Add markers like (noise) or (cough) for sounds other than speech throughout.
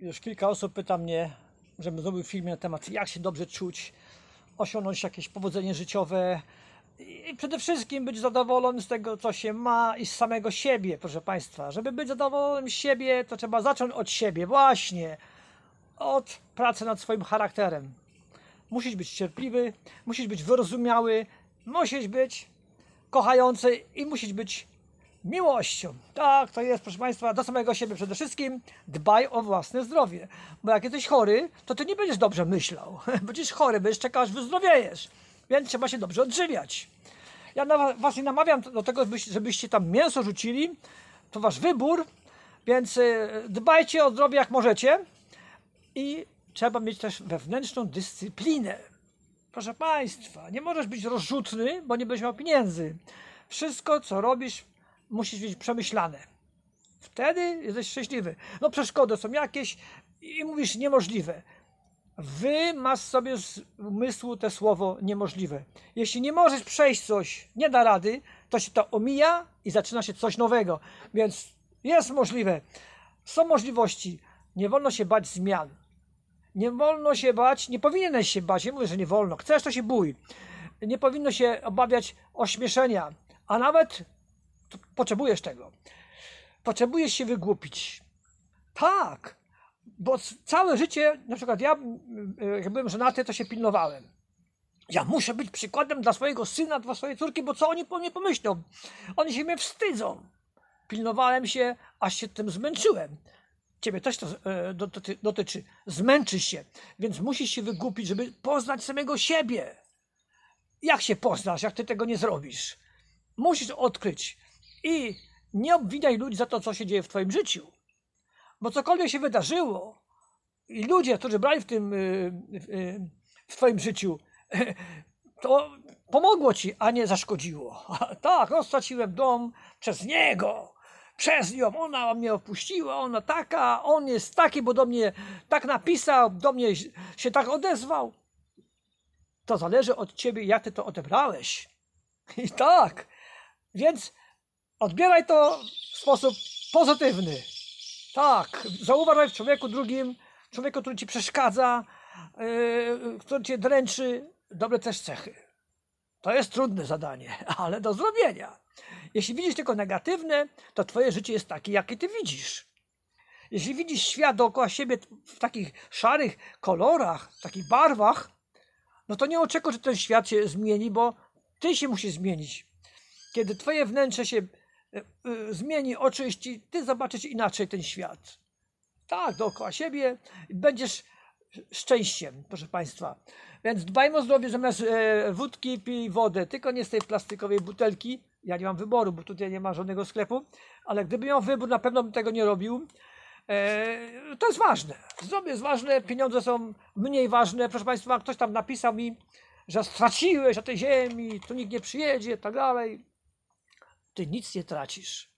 Już kilka osób pyta mnie, żebym zrobił film na temat jak się dobrze czuć, osiągnąć jakieś powodzenie życiowe i przede wszystkim być zadowolony z tego, co się ma i z samego siebie, proszę Państwa. Żeby być zadowolonym z siebie, to trzeba zacząć od siebie, właśnie od pracy nad swoim charakterem. Musisz być cierpliwy, musisz być wyrozumiały, musisz być kochający i musisz być miłością. Tak, to jest, proszę Państwa, do samego siebie przede wszystkim dbaj o własne zdrowie. Bo jak jesteś chory, to ty nie będziesz dobrze myślał. (laughs) Będziesz chory, będziesz czekał, aż wyzdrowiejesz. Więc trzeba się dobrze odżywiać. Ja na Was nie namawiam do tego, żebyście tam mięso rzucili. To Wasz wybór. Więc y, dbajcie o zdrowie jak możecie. I trzeba mieć też wewnętrzną dyscyplinę. Proszę Państwa, nie możesz być rozrzutny, bo nie będziesz miał pieniędzy. Wszystko, co robisz, musisz być przemyślane. Wtedy jesteś szczęśliwy. No przeszkody są jakieś i mówisz niemożliwe. Wy masz sobie z umysłu te słowo niemożliwe. Jeśli nie możesz przejść coś, nie da rady, to się to omija i zaczyna się coś nowego. Więc jest możliwe. Są możliwości. Nie wolno się bać zmian. Nie wolno się bać, nie powinieneś się bać. Nie mówię, że nie wolno. Chcesz, to się bój. Nie powinno się obawiać ośmieszenia, a nawet potrzebujesz tego. Potrzebujesz się wygłupić. Tak, bo całe życie, na przykład ja, jak byłem żonaty, to się pilnowałem. Ja muszę być przykładem dla swojego syna, dla swojej córki, bo co oni po mnie pomyślą? Oni się mnie wstydzą. Pilnowałem się, aż się tym zmęczyłem. Ciebie też to e, dotyczy. Zmęczysz się, więc musisz się wygłupić, żeby poznać samego siebie. Jak się poznasz, jak ty tego nie zrobisz? Musisz odkryć, i nie obwiniaj ludzi za to, co się dzieje w Twoim życiu. Bo cokolwiek się wydarzyło i ludzie, którzy brali w tym y, y, y, w Twoim życiu, (laughs) to pomogło Ci, a nie zaszkodziło. (laughs) Tak, roztraciłem dom przez niego przez nią, ona mnie opuściła, ona taka, on jest taki, bo do mnie tak napisał, do mnie się tak odezwał. To zależy od ciebie, jak ty to odebrałeś. (laughs) I tak, więc Odbieraj to w sposób pozytywny. Tak, zauważaj w człowieku drugim, człowieku, który ci przeszkadza, yy, który cię dręczy, dobre też cechy. To jest trudne zadanie, (laughs) ale do zrobienia. Jeśli widzisz tylko negatywne, to twoje życie jest takie, jakie ty widzisz. Jeśli widzisz świat dookoła siebie w takich szarych kolorach, w takich barwach, no to nie oczekuj, że ten świat się zmieni, bo ty się musisz zmienić. Kiedy twoje wnętrze się Y, y, zmieni, oczyści, ty zobaczysz inaczej ten świat. Tak, dookoła siebie będziesz szczęściem, proszę Państwa. Więc dbajmy o zdrowie, zamiast e, wódki pij wodę, tylko nie z tej plastikowej butelki. Ja nie mam wyboru, bo tutaj nie ma żadnego sklepu, ale gdybym miał wybór, na pewno bym tego nie robił. Eee, to jest ważne. Zdrowie jest ważne, pieniądze są mniej ważne. Proszę Państwa, ktoś tam napisał mi, że straciłeś na tej ziemi, tu nikt nie przyjedzie, tak dalej. Ty nic nie tracisz.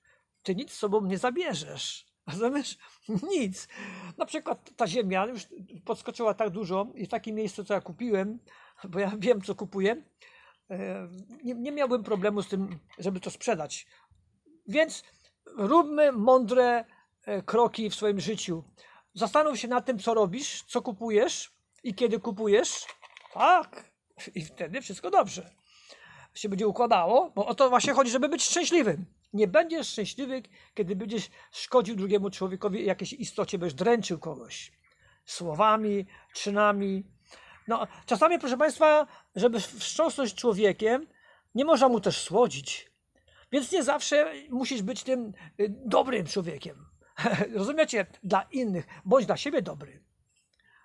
Ty nic sobą nie zabierzesz. Rozumiesz? (laughs) Nic. Na przykład ta ziemia już podskoczyła tak dużo i w takim miejscu, co ja kupiłem, bo ja (laughs) wiem, co kupuję, nie, nie miałbym problemu z tym, żeby to sprzedać. Więc róbmy mądre e, kroki w swoim życiu. Zastanów się nad tym, co robisz, co kupujesz i kiedy kupujesz. Tak, i wtedy wszystko dobrze się będzie układało, bo o to właśnie chodzi, żeby być szczęśliwym. Nie będziesz szczęśliwy, kiedy będziesz szkodził drugiemu człowiekowi, jakiejś istocie, będziesz dręczył kogoś słowami, czynami. No, czasami, proszę Państwa, żeby wstrząsnąć człowiekiem, nie można mu też słodzić. Więc nie zawsze musisz być tym y, dobrym człowiekiem. (laughs) Rozumiecie? Dla innych, bądź dla siebie dobry.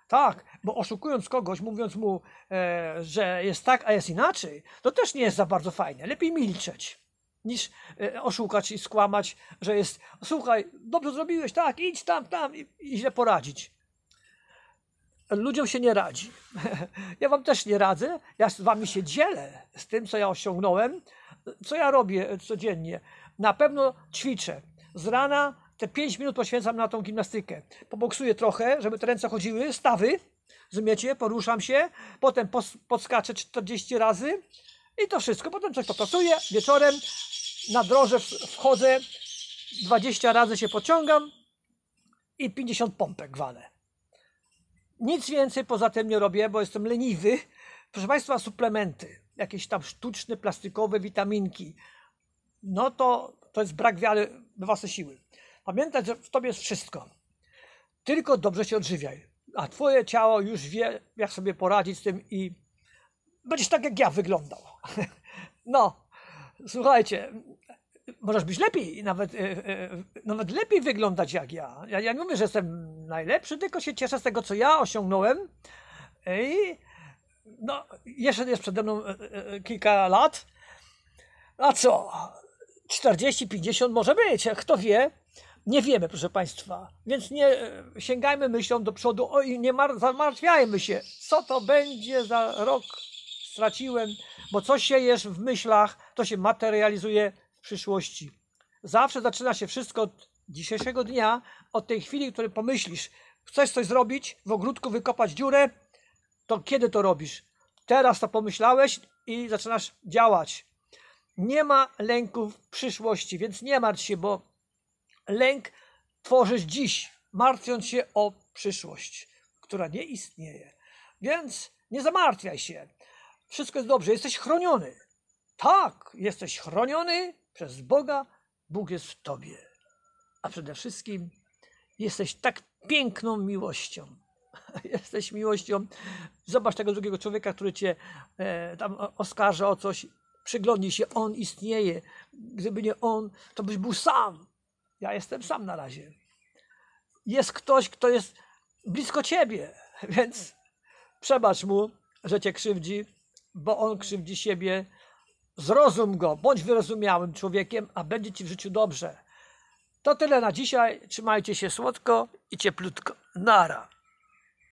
Tak, bo oszukując kogoś, mówiąc mu, e, że jest tak, a jest inaczej, to też nie jest za bardzo fajne. Lepiej milczeć, niż e, oszukać i skłamać, że jest, słuchaj, dobrze zrobiłeś, tak, idź tam, tam i, i źle poradzić. Ludziom się nie radzi. (laughs) ja wam też nie radzę, ja z wami się dzielę z tym, co ja osiągnąłem, co ja robię codziennie. Na pewno ćwiczę. Z rana te 5 minut poświęcam na tą gimnastykę. Poboksuję trochę, żeby te ręce chodziły, stawy, rozumiecie, poruszam się, potem pos, podskaczę 40 razy i to wszystko. Potem coś popracuję, wieczorem na droże wchodzę, 20 razy się pociągam i 50 pompek walę. Nic więcej poza tym nie robię, bo jestem leniwy. Proszę Państwa, suplementy, jakieś tam sztuczne, plastikowe witaminki. No to, to jest brak wiary we własne siły. Pamiętaj, że w tobie jest wszystko. Tylko dobrze się odżywiaj. A twoje ciało już wie, jak sobie poradzić z tym i będziesz tak jak ja wyglądał. (laughs) No, słuchajcie, możesz być lepiej, nawet, e, e, nawet lepiej wyglądać jak ja. ja. Ja nie mówię, że jestem najlepszy, tylko się cieszę z tego, co ja osiągnąłem. I no, jeszcze jest przede mną e, kilka lat. A co? 40, 50 może być, kto wie. Nie wiemy, proszę Państwa, więc nie e, sięgajmy myślą do przodu o, i nie mar- zamartwiajmy się, co to będzie za rok straciłem, bo co jest w myślach, to się materializuje w przyszłości. Zawsze zaczyna się wszystko od dzisiejszego dnia, od tej chwili, w której pomyślisz, chcesz coś zrobić, w ogródku wykopać dziurę, to kiedy to robisz? Teraz to pomyślałeś i zaczynasz działać. Nie ma lęków w przyszłości, więc nie martw się, bo Lęk tworzysz dziś, martwiąc się o przyszłość, która nie istnieje. Więc nie zamartwiaj się. Wszystko jest dobrze, jesteś chroniony. Tak, jesteś chroniony przez Boga, Bóg jest w tobie. A przede wszystkim jesteś tak piękną miłością. (laughs) Jesteś miłością. Zobacz tego drugiego człowieka, który cię e, tam oskarża o coś. Przyglądnij się, on istnieje. Gdyby nie on, to byś był sam. Ja jestem sam na razie. Jest ktoś, kto jest blisko ciebie, (laughs) więc przebacz mu, że cię krzywdzi, bo on krzywdzi siebie. Zrozum go, bądź wyrozumiałym człowiekiem, a będzie ci w życiu dobrze. To tyle na dzisiaj. Trzymajcie się słodko i cieplutko. Nara.